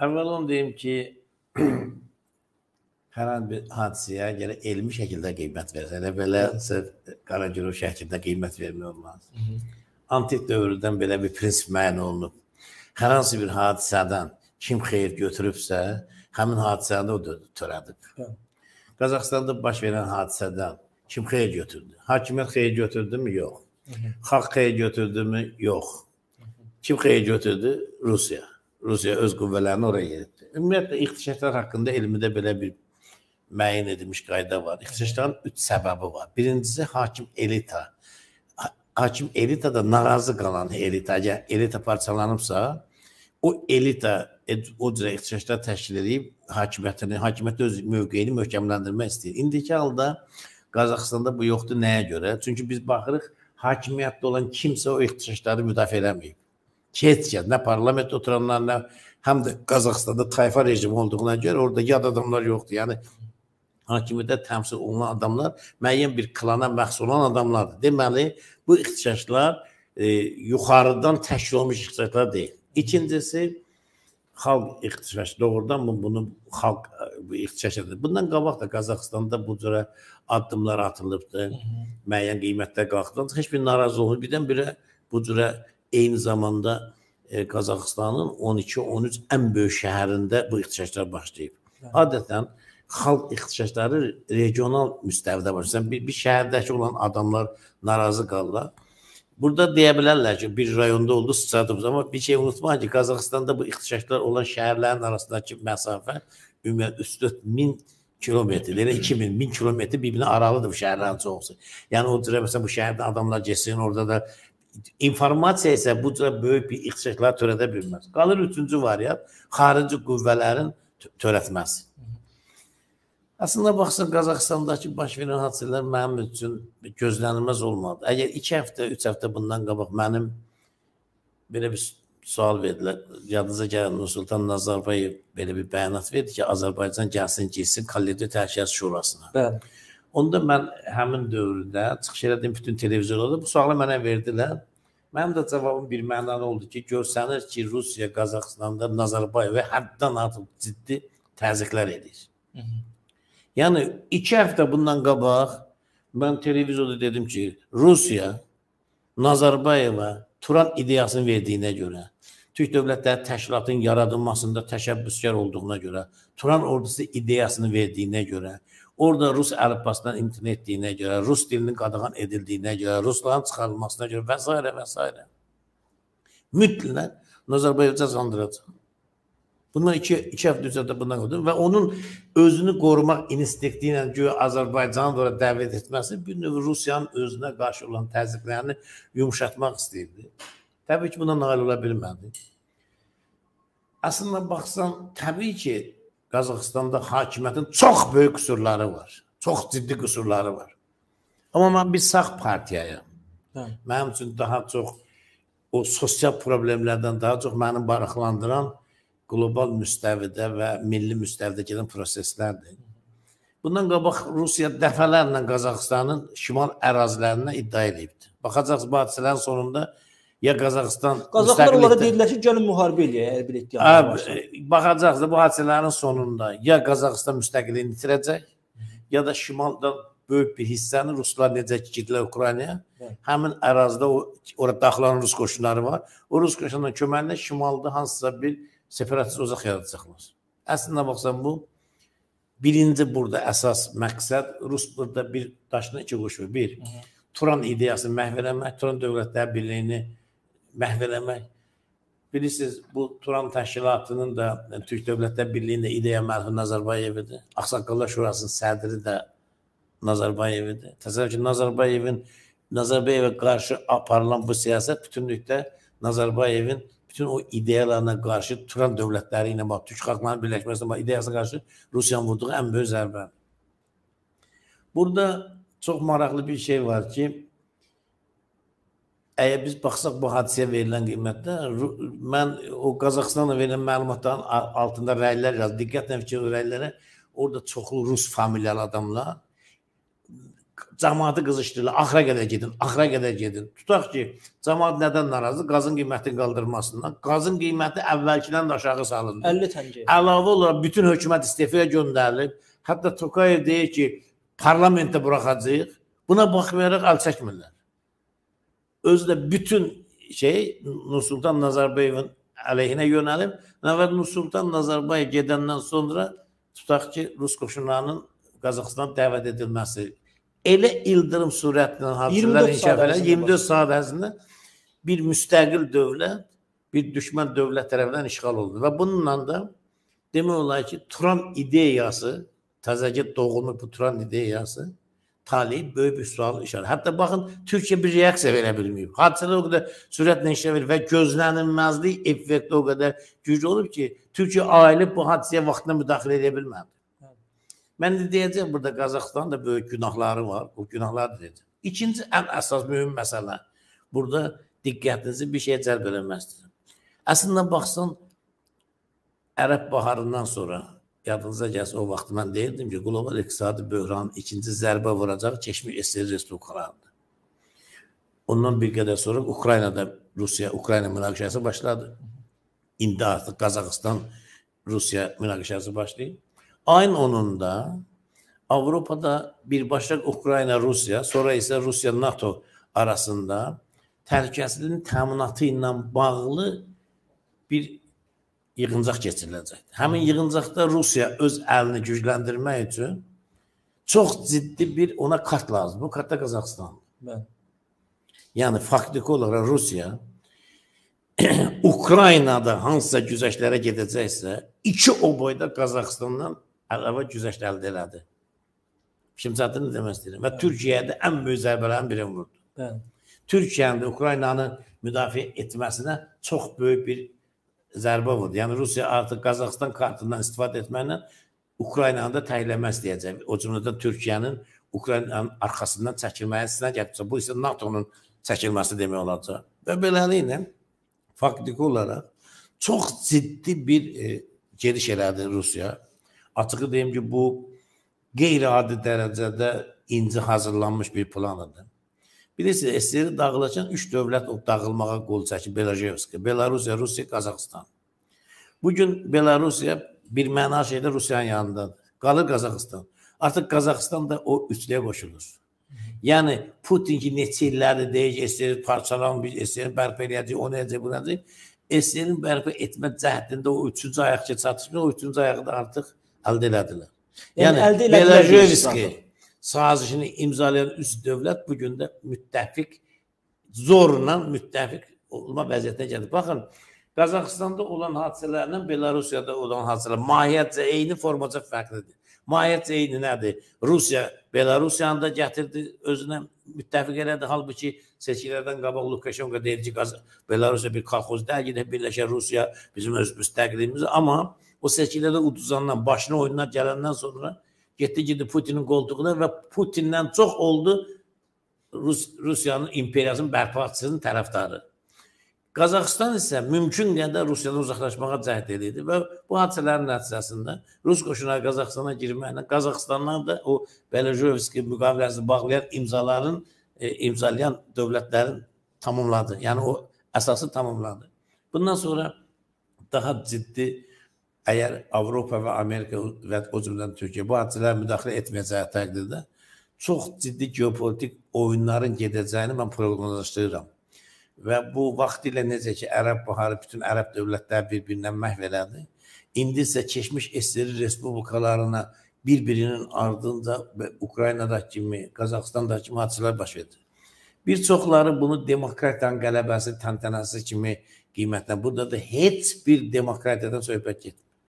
Əvvəl onu deyim ki, hər an bir hadisəyə gələ elmi şəkildə qiymət versən, elə belə sırf Qaragürov şəklində qiymət vermək olmaz. Hı -hı. Antik dövrdən belə bir prinsip müəyyən olunub. Hər hansı bir hadisədən kim xeyir götürübsə, həmin hadisəni o törədib. Hı hə. Qazaxstanda baş verən hadisədən kim xeyir götürdü? Hakimiyyət xeyir götürdümü? Yox. Xalq xeyir götürdümü? Yox. Kim xeyir götürdü? Rusiya. Rusiya öz qüvvələrini oraya yeritdi. Ümumiyyətlə ixtişaşlar haqqında elmində belə bir müəyyən edilmiş qayda var. İxtişaşların üç səbəbi var. Birincisi hakim elita. Hakim elitada narazı qalan elita, əgər elita parçalanıbsa, o elita e, o cürə ixtişaşlar təşkil edib hakimiyyətini, hakimiyyət öz mövqeyini möhkəmləndirmək istəyir. İndiki halda Qazaxıstanda bu yoxdur nəyə görə? Çünki biz baxırıq, hakimiyyətdə olan kimsə o ixtişaşları müdafiə eləməyib heç kəs, nə parlament oturanlar, nə həm də Qazaxstanda tayfa rejimi olduğuna görə orada yad adamlar yoxdur. Yəni hakimiyyətdə təmsil olunan adamlar müəyyən bir klana məxsus olan adamlardır. Deməli, bu ixtisaslar e, yuxarıdan təşkil olmuş ixtisaslar deyil. İkincisi xalq ixtisası doğrudan mı bunu xalq e, bu ixtisasıdır. Bundan qabaq da Qazaxstanda bu cürə addımlar atılıbdı. Müəyyən qiymətlər qalxdı. Heç bir narazılıq birdən-birə bu cürə Eyni zamanda e, Qazaxıstanın 12-13 ən böyük şəhərində bu ixtişaşlar başlayıb. Adətən xalq ixtişaşları regional müstəvidə başlayır. Bir, bir şəhərdəki olan adamlar narazı qalırlar. Burada deyə bilərlər ki, bir rayonda oldu, sıçradınız. Amma bir şey unutmayın ki, Qazaxıstanda bu ixtişaşlar olan şəhərlərin arasındakı məsafə ümumiyyən 3-4 min kilometr, elə 2000, 1000 kilometr bir-birinə aralıdır bu şəhərlərin çoxusu. Yəni o cürə məsələn bu şəhərdə adamlar getsin, orada da informasiya isə bu cür böyük bir ixtişaklar törədə bilməz. Qalır üçüncü variant, xarici qüvvələrin törətməsi. Əslində baxsan Qazaxstandakı baş verən hadisələr mənim üçün gözlənilməz olmadı. Əgər 2 həftə, 3 həftə bundan qabaq mənim belə bir sual verdilər. Yadınıza gələn Nursultan Nazarbayev belə bir bəyanat verdi ki, Azərbaycan gəlsin, gəlsin kollektiv təhlükəsizlik şurasına. Bəli. Onda mən həmin dövrdə çıxış elədim bütün televizorlarda bu sualı mənə verdilər. Mənim də cavabım bir mənalı oldu ki, görsənir ki, Rusiya Qazaxıstanda Nazarbayevə həddən artıq ciddi təzyiqlər edir. Hı -hı. Yəni 2 həftə bundan qabaq mən televizorda dedim ki, Rusiya Nazarbayevə Turan ideyasını verdiyinə görə Türk Dövlətləri Təşkilatının yaradılmasında təşəbbüskar olduğuna görə, Turan ordusu ideyasını verdiyinə görə, orada rus əlifbasından imtina etdiyinə görə, rus dilinin qadağan edildiyinə görə, rusların çıxarılmasına görə və s. və s. Mütləq Nazarbaycanı sandıracaq. Bundan iki, iki həftə üzərində bundan qoydum və onun özünü qorumaq instinkti ilə güya Azərbaycanı da dəvət etməsi bir növ Rusiyanın özünə qarşı olan təzyiqlərini yumuşatmaq istəyirdi. Təbii ki, buna nail ola bilmədi. Əslində baxsan, təbii ki, Qazaxıstanda hakimiyyətin çox böyük qüsurları var. Çox ciddi qüsurları var. Amma mən bir sağ partiyayam. Hə. Mənim üçün daha çox o sosial problemlərdən daha çox məni maraqlandıran qlobal müstəvidə və milli müstəvidə gedən proseslərdir. Bundan qabaq Rusiya dəfələrlə Qazaxıstanın şimal ərazilərinə iddia edibdi. Baxacaqsınız bu hadisələrin sonunda ya Qazaxıstan Qazaxlar onlara dedilər ki, gəlin müharibə eləyək hər bir hə, ehtiyacımız Baxacağız da bu hadisələrin sonunda ya Qazaxıstan müstəqilliyini itirəcək, ya da şimaldan böyük bir hissəni ruslar necə ki girdilər Ukraynaya, həmin ərazidə o orada daxilan rus qoşunları var. O rus qoşunlarının köməklə şimalda hansısa bir separatist ocaq yaradacaqlar. Əslində baxsan bu birinci burada əsas məqsəd rus burada bir daşına iki qoşur. Bir, Turan ideyasını məhv etmək, Turan dövlətlər birliyini məhv eləmək. Bilirsiniz, bu Turan təşkilatının da yəni, Türk Dövlətlər Birliyinin də ideya mərhum Nazarbayevidir. Ağsaqqallar Şurasının sədri də Nazarbayevidir. Təsəvvür ki, Nazarbayevin Nazarbayevə qarşı aparılan bu siyasət bütünlükdə Nazarbayevin bütün o ideyalarına qarşı Turan dövlətləri ilə bax Türk xalqlarının birləşməsinə bax ideyasına qarşı Rusiyanın vurduğu ən böyük zərbə. Burada çox maraqlı bir şey var ki, Əgər biz baxsaq bu hadisəyə verilən qiymətdə, mən o Qazaxıstanla verilən məlumatların altında rəylər yazdım. Diqqətlə fikir rəylərə orada çoxlu rus familiyalı adamlar cəmaatı qızışdırırlar. Axıra qədər gedin, axıra qədər gedin. Tutaq ki, cəmaat nədən narazı? Qazın qiymətinin qaldırılmasından. Qazın qiyməti əvvəlkindən də aşağı salındı. 50 tənə. Əlavə olaraq bütün hökumət istefaya göndərilib. Hətta Tokayev deyir ki, parlamentdə buraxacağıq. Buna baxmayaraq əl çəkmirlər özü də bütün şey Nursultan Nazarbayevin əleyhinə yönəlib və Nursultan Nazarbayev gedəndən sonra tutaq ki, Rus qoşunlarının Qazaxıstan dəvət edilməsi elə ildırım sürətlə hadisələr inkişaf edir. 24 saat ərzində bir müstəqil dövlət, bir düşmən dövlət tərəfindən işğal oldu və bununla da demək olar ki, Turan ideyası, təzəcə doğulmuş bu Turan ideyası taleyib böyük bir sual işarə. Hətta baxın, Türkiyə bir reaksiya verə bilməyib. Hadisələr o qədər sürətlə işləmir və gözlənilməzlik effekti o qədər güclü olub ki, Türkiyə ailə bu hadisəyə vaxtında müdaxilə edə bilmədi. Mən də deyəcəm, burada Qazaxıstan da böyük günahları var. O günahları deyəcəm. İkinci ən əsas mühüm məsələ. Burada diqqətinizi bir şeyə cəlb eləmək istəyirəm. Əslində baxsan, Ərəb baharından sonra Yadınıza gəlsin, o vaxt mən deyirdim ki, qlobal iqtisadi böhran ikinci zərbə vuracaq Keçmiş SSR respublikalarını. Ondan bir qədər sonra Ukraynada Rusiya-Ukrayna münaqişəsi başladı. İndi artıq Qazaxıstan-Rusiya münaqişəsi başlayır. Ayın 10-unda Avropada birbaşa Ukrayna-Rusiya, sonra isə Rusiya-NATO arasında təhlükəsizliyin təminatı ilə bağlı bir yığıncaq keçiriləcəkdir. Həmin yığıncaqda Rusiya öz əlini gücləndirmək üçün çox ciddi bir ona kart lazımdır. Bu kartda Qazaxstan. Bəli. Yəni faktiki olaraq Rusiya Ukraynada hansısa güzəştlərə gedəcəksə, iki o boyda Qazaxstandan əlavə güzəşt əldə elədi. Şimdi zaten nə demək istəyirəm? Və Bəli. Türkiyədə ən böyük zərbələrin birini vurdu. Bəli. Türkiyənin də Ukraynanı müdafiə etməsinə çox böyük bir zərbə vurdu. Yəni Rusiya artıq Qazaxstan kartından istifadə etməklə Ukraynanı da təyinləməz deyəcək. O cümlədən Türkiyənin Ukraynanın arxasından çəkilməsinə gəlibsə, bu isə NATO-nun çəkilməsi demək olacaq. Və beləliklə faktiki olaraq çox ciddi bir e, gediş elədi Rusiya. Açığı deyim ki, bu qeyri-adi dərəcədə inci hazırlanmış bir plan idi. Bilirsiniz, SSR dağılacaq, üç dövlət o dağılmağa qol çəkib Belarusya, Belarusiya, Rusiya, Qazaxstan. Bu gün Belarusiya bir məna şeydə Rusiyanın yanındadır. Qalır Qazaxstan. Artıq Qazaxstan da o üçlüyə qoşulur. Yəni Putin ki neçə illərdir deyir SSR parçalan biz SSR bərpa eləyəcək, onu edəcək, bunu edəcək. SSR-in bərpa etmə cəhdində o üçüncü ayaqca çatışmır, o üçüncü ayağı da artıq əldə elədilər. Yəni, yəni əldə elədilər. Belarusya sazişini imzalayan üst dövlət bu gün də müttəfiq zorla müttəfiq olma vəziyyətinə gəldi. Baxın, Qazaxıstanda olan hadisələrlə Belarusiyada olan hadisələr mahiyyətcə eyni formaca fərqlidir. Mahiyyətcə eyni nədir? Rusiya Belarusiyanda gətirdi özünə müttəfiq elədi. Halbuki seçkilərdən qabaq Lukashenko deyir ki, Belarusiya bir kolxoz deyil, birləşər Rusiya bizim öz müstəqiliyimiz. Amma o seçkilərdə uduzandan, başına oyunlar gələndən sonra getdi gidi Putinin qoltuğuna və Putindən çox oldu Rus Rusiyanın imperiyasının bərpaçısının tərəfdarı. Qazaxıstan isə mümkün qədər Rusiyadan uzaqlaşmağa cəhd edirdi və bu hadisələrin nəticəsində Rus qoşunları Qazaxıstana girməklə Qazaxıstandan da o Belojevski müqaviləsini bağlayan imzaların e, imzalayan dövlətlərin tamamladı. Yəni o əsası tamamladı. Bundan sonra daha ciddi əgər Avropa və Amerika və o cümlədən Türkiyə bu hadisələrə müdaxilə etməyəcəyi təqdirdə çox ciddi geopolitik oyunların gedəcəyini mən proqnozlaşdırıram. Və bu vaxtı ilə necə ki Ərəb baharı bütün Ərəb dövlətləri bir-birindən məhv elədi. İndi isə keçmiş SSR respublikalarına bir-birinin ardınca Ukraynadakı kimi, Qazaxıstandakı kimi hadisələr baş verir. Bir çoxları bunu demokratiyanın qələbəsi, təntənəsi kimi qiymətləndirir. Burada da heç bir demokratiyadan söhbət getmir.